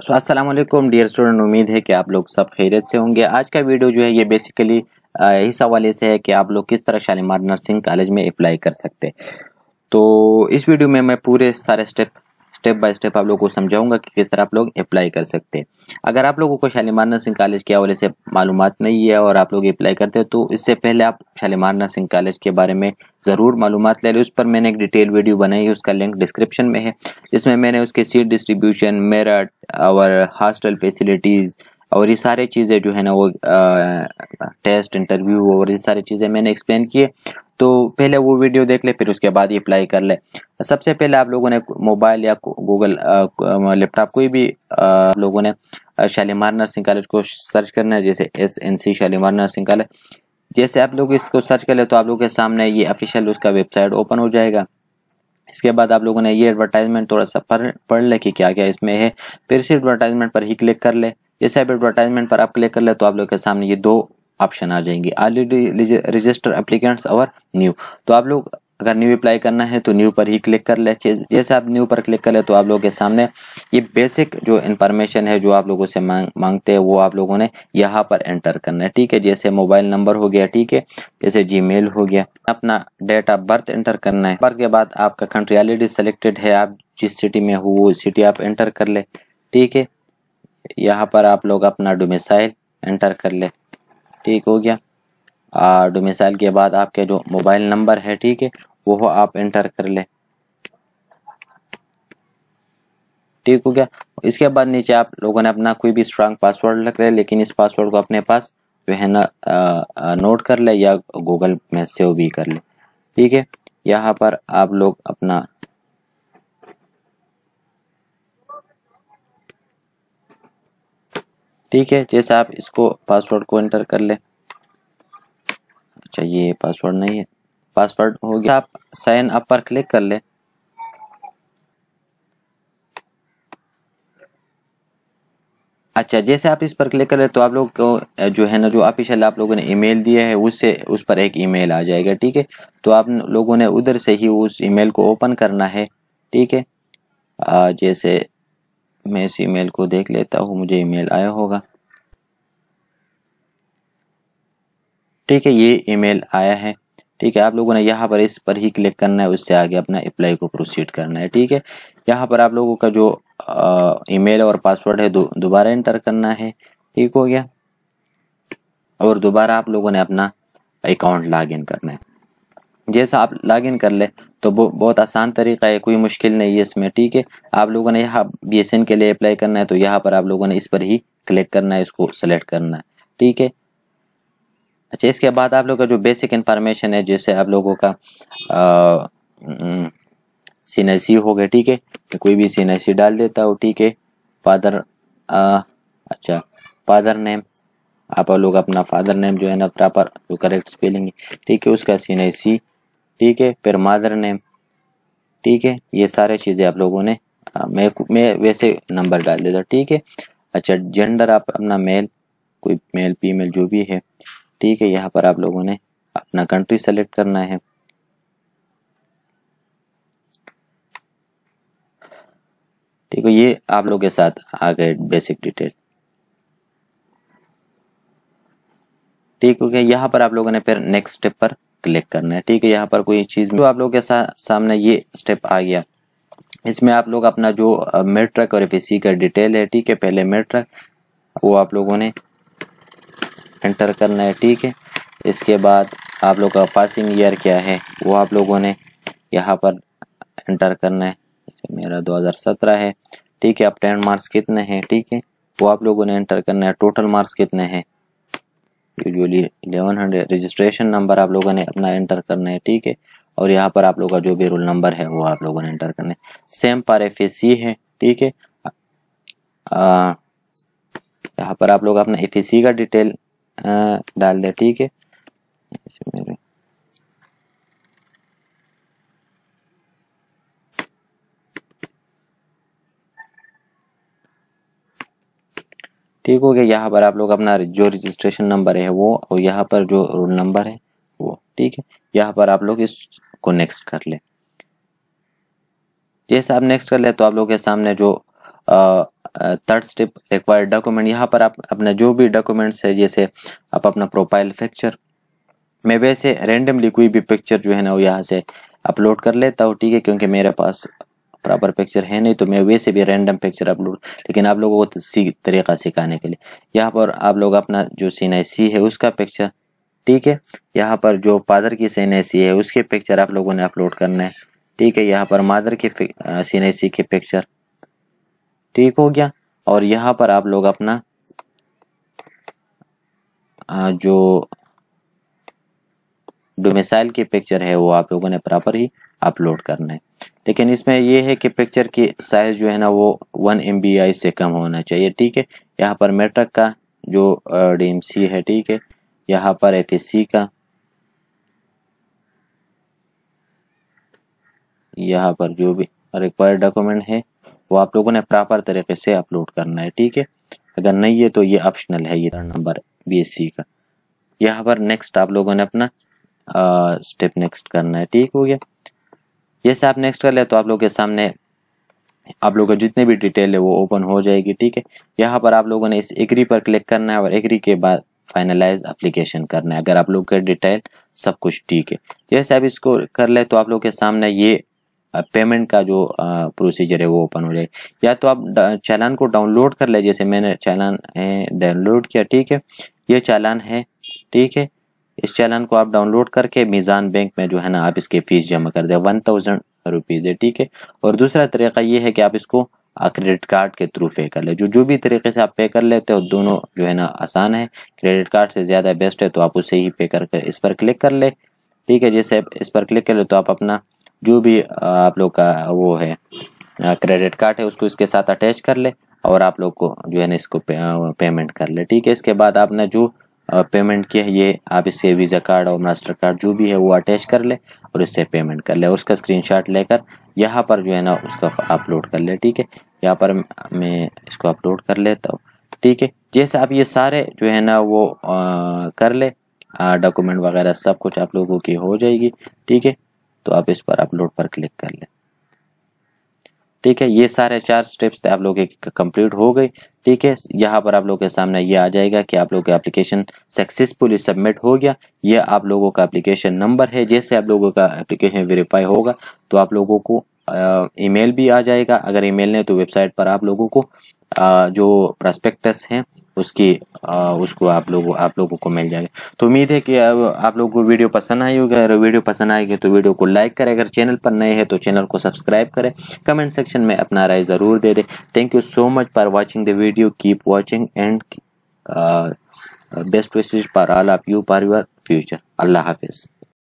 सो Aslam dear student उम्मीद है कि आप लोग सब खैरियत से होंगे आज का वीडियो जो है ये बेसिकली इस हवाले से है कि आप लोग किस तरह शालीमार नर्सिंग कॉलेज में अप्लाई कर सकते तो इस वीडियो में मैं पूरे सारे स्टेप स्टेप बाय स्टेप आप लोगों को समझाऊंगा कि किस तरह आप लोग अप्लाई कर सकते हैं अगर आप लोगों को शालीमार नर्सिंग कॉलेज के हवाले से मालूम नहीं है और आप लोग अप्लाई करते हो तो इससे पहले आप शालीमार नर्सिंग कॉलेज के बारे में ज़रूर मालूम ले लें उस पर मैंने एक डिटेल वीडियो बनाई है उसका लिंक डिस्क्रिप्शन में है जिसमें मैंने उसके सीट डिस्ट्रीब्यूशन मेरठ और हॉस्टल फैसिलिटीज़ और ये सारे चीज़ें जो है ना वो टेस्ट इंटरव्यू और ये सारी चीज़ें मैंने एक्सप्लेन किए तो पहले वो वीडियो देख ले फिर उसके बाद ही अप्लाई कर ले सबसे पहले आप लोगों ने मोबाइल या गूगल लैपटॉप कोई भी आप लोगों ने शालीमार नर्सिंग कॉलेज को सर्च करना है जैसे S N C Shalimar nursing college जैसे आप लोग इसको सर्च कर ले तो आप लोगों के सामने ये ऑफिशियल उसका वेबसाइट ओपन हो जाएगा इसके बाद आप लोगों ने ये एडवर्टाइजमेंट थोड़ा सा पढ़ पढ़ ले कि क्या क्या इसमें है फिर से एडवर्टाइजमेंट पर ही क्लिक कर ले जैसे आप एडवर्टाइजमेंट पर आप क्लिक कर ले तो आप लोग के सामने ये दो ऑप्शन आ जाएंगे ऑलरेडी रजिस्टर एप्लीकेंट्स और न्यू तो आप लोग अगर न्यू अप्लाई करना है तो न्यू पर ही क्लिक कर ले जैसे आप न्यू पर क्लिक कर ले तो आप लोगों के सामने ये बेसिक तो तो तो जो इन्फॉर्मेशन है जो आप लोगों से मांग मांगते हैं वो आप लोगों ने यहाँ पर एंटर करना है ठीक है जैसे मोबाइल नंबर हो गया ठीक है जैसे जी हो गया अपना डेट ऑफ बर्थ एंटर करना है बर्थ के बाद आपका कंट्री ऑलरेडी सेलेक्टेड है आप जिस सिटी में हो वो सिटी आप एंटर कर ले ठीक है यहाँ पर आप लोग अपना डोमिसाइल एंटर कर ले ठीक हो गया डोमिसाइल के बाद आपके जो मोबाइल नंबर है ठीक है वो आप एंटर कर ले ठीक हो गया इसके बाद नीचे आप लोगों ने अपना कोई भी स्ट्रांग पासवर्ड रख ले, लेकिन इस पासवर्ड को अपने पास जो है ना नोट कर ले या गूगल में सेव भी कर ले ठीक है यहाँ पर आप लोग अपना ठीक है जैसे आप इसको पासवर्ड को एंटर कर ले अच्छा ये पासवर्ड नहीं है पासवर्ड हो गया आप साइन अप पर क्लिक कर ले अच्छा जैसे आप इस पर क्लिक कर ले तो आप लोग को जो है ना जो ऑफिशियल आप लोगों ने ईमेल दिया है उससे उस पर एक ईमेल आ जाएगा ठीक है तो आप लोगों ने उधर से ही उस ईमेल को ओपन करना है ठीक है जैसे मैं इस ईमेल को देख लेता हूँ मुझे ईमेल आया होगा ठीक है ये ईमेल आया है ठीक है आप लोगों ने यहाँ पर इस पर ही क्लिक करना है उससे आगे अपना अप्लाई को प्रोसीड करना है ठीक है यहाँ पर आप लोगों का जो ईमेल और पासवर्ड है दोबारा दु, एंटर करना है ठीक हो गया और दोबारा आप लोगों ने अपना अकाउंट इन करना है जैसा आप लॉग कर ले तो वो बहुत आसान तरीका है कोई मुश्किल नहीं है इसमें ठीक है आप लोगों ने यहाँ बी के लिए अप्लाई करना है तो यहाँ पर आप लोगों ने इस पर ही क्लिक करना है इसको सेलेक्ट करना है ठीक है अच्छा इसके बाद आप लोग का जो बेसिक इन्फॉर्मेशन है जैसे आप लोगों का सी एन हो गया ठीक है तो कोई भी सी एन सी डाल देता हो ठीक है फादर आ, अच्छा फादर नेम आप लोग अपना फादर नेम जो है ना प्रॉपर जो करेक्ट स्पेलिंग है ठीक है उसका सी एन सी ठीक है फिर मादर नेम ठीक है ये सारे चीज़ें आप लोगों ने मैं मैं वैसे नंबर डाल देता ठीक है अच्छा जेंडर आप अपना मेल कोई मेल फीमेल जो भी है ठीक है यहाँ पर आप लोगों ने अपना कंट्री सेलेक्ट करना है ठीक है ये आप लोग के साथ आ गए बेसिक डिटेल ठीक हो गया यहाँ पर आप लोगों ने फिर नेक्स्ट स्टेप पर क्लिक करना है ठीक है यहाँ पर कोई चीज़ तो आप लोगों के सा, सामने ये स्टेप आ गया इसमें आप लोग अपना जो मेट्रक और एफ का डिटेल है ठीक है पहले मेट्रक वो आप लोगों ने एंटर करना है ठीक है इसके बाद आप लोग का फासिंग ईयर क्या है वो आप लोगों ने यहाँ पर एंटर करना है जैसे मेरा 2017 है ठीक है अब टेन मार्क्स कितने हैं ठीक है वो आप लोगों ने एंटर करना है टोटल मार्क्स कितने हैं यूजुअली हंड्रेड रजिस्ट्रेशन नंबर आप लोगों ने अपना एंटर करना है ठीक है और यहाँ पर आप लोगों का जो भी रोल नंबर है वो आप लोगों ने एंटर करना है सेम पर एफ है ठीक है यहाँ पर आप लोग अपना एफ का डिटेल डाल दें ठीक है ठीक हो गया यहाँ पर आप लोग अपना जो रजिस्ट्रेशन नंबर है वो और यहाँ पर जो रोल नंबर है वो ठीक है यहाँ पर आप लोग इसको नेक्स्ट कर लें जैसे आप नेक्स्ट कर लें तो आप लोग के सामने जो थर्ड स्टेप रिक्वायर्ड डॉक्यूमेंट यहाँ पर आप अपना जो भी डॉक्यूमेंट्स है जैसे आप अपना प्रोफाइल पिक्चर मैं वैसे रेंडमली कोई भी पिक्चर जो है ना वो यहाँ से अपलोड कर लेता हूँ ठीक है क्योंकि मेरे पास प्रॉपर पिक्चर है नहीं तो मैं वैसे भी रैंडम पिक्चर अपलोड लेकिन आप लोगों को तो सी तरीका सिखाने के लिए यहाँ पर आप लोग अपना जो सीन है सी है उसका पिक्चर ठीक है यहाँ पर जो फादर की सीन है सी है उसके पिक्चर आप लोगों ने अपलोड करना है ठीक है यहाँ पर मादर की सीन है सी के पिक्चर ठीक हो गया और यहाँ पर आप लोग अपना जो डोमिसाइल की पिक्चर है वो आप लोगों ने प्रॉपर ही अपलोड करना है लेकिन इसमें ये है कि पिक्चर की साइज जो है ना वो वन एम से कम होना चाहिए ठीक है यहाँ पर मेट्रक का जो डी है ठीक है यहाँ पर एफ का यहाँ पर जो भी रिक्वायर्ड डॉक्यूमेंट है वो आप लोगों ने प्रॉपर तरीके से अपलोड करना है ठीक है अगर नहीं है तो ये ऑप्शनल है ये नंबर बी का यहाँ पर नेक्स्ट आप लोगों ने अपना स्टेप नेक्स्ट करना है ठीक हो गया जैसे आप नेक्स्ट कर ले तो आप लोग के सामने आप लोग का जितने भी डिटेल है वो ओपन हो जाएगी ठीक है यहाँ पर आप लोगों ने इस एग्री पर क्लिक करना है और एग्री के बाद फाइनलाइज अप्लीकेशन करना है अगर आप लोग का डिटेल सब कुछ ठीक है जैसे आप इसको कर ले तो आप लोग के सामने ये पेमेंट का जो प्रोसीजर है वो ओपन हो जाए या तो आप चालान को डाउनलोड कर ले जैसे मैंने चालान है डाउनलोड किया ठीक है ये चालान है ठीक है इस चालान को आप डाउनलोड करके मीज़ान बैंक में जो है ना आप इसके फ़ीस जमा कर दें वन थाउजेंड रुपीज़ है ठीक है और दूसरा तरीका ये है कि आप इसको क्रेडिट कार्ड के थ्रू पे कर ले जो जो भी तरीके से आप पे कर लेते हो दोनों जो है ना आसान है क्रेडिट कार्ड से ज़्यादा बेस्ट है तो आप उसे ही पे कर कर इस पर क्लिक कर ले ठीक है जैसे इस पर क्लिक कर ले तो आप अपना जो भी आप लोग का वो है क्रेडिट कार्ड है उसको इसके साथ अटैच कर ले और आप लोग को जो है ना इसको पे, पेमेंट कर ले ठीक है इसके बाद आपने जो पेमेंट किया है ये आप इसके वीज़ा कार्ड और मास्टर कार्ड जो भी है वो अटैच कर ले और इससे पेमेंट कर ले और उसका स्क्रीन लेकर यहाँ पर जो है ना उसका अपलोड कर ले ठीक है यहाँ पर मैं इसको अपलोड कर लेता हूँ ठीक है जैसे आप ये सारे जो है ना वो आ, कर ले डॉक्यूमेंट वगैरह सब कुछ आप लोगों की हो जाएगी ठीक है तो आप इस पर अपलोड पर क्लिक कर लें ठीक है ये सारे चार स्टेप्स आप लोग के कंप्लीट हो गए ठीक है यहाँ पर आप लोग के सामने ये आ जाएगा कि आप लोग का एप्लीकेशन सक्सेसफुली सबमिट हो गया ये आप लोगों का एप्लीकेशन नंबर है जैसे आप लोगों का एप्लीकेशन वेरीफाई होगा तो आप लोगों को ईमेल भी आ जाएगा अगर ईमेल नहीं तो वेबसाइट पर आप लोगों को आ, जो प्रस्पेक्टस हैं उसकी आ, उसको आप लोगों आप लोगों को मिल जाएगा तो उम्मीद है कि आप लोगों को वीडियो पसंद आई होगी अगर वीडियो पसंद आएगी तो वीडियो को लाइक करें अगर चैनल पर नए हैं तो चैनल को सब्सक्राइब करें कमेंट सेक्शन में अपना राय ज़रूर दे दें thank you so much for watching the video keep watching and best wishes for all of you for your future अल्लाह हाफिज़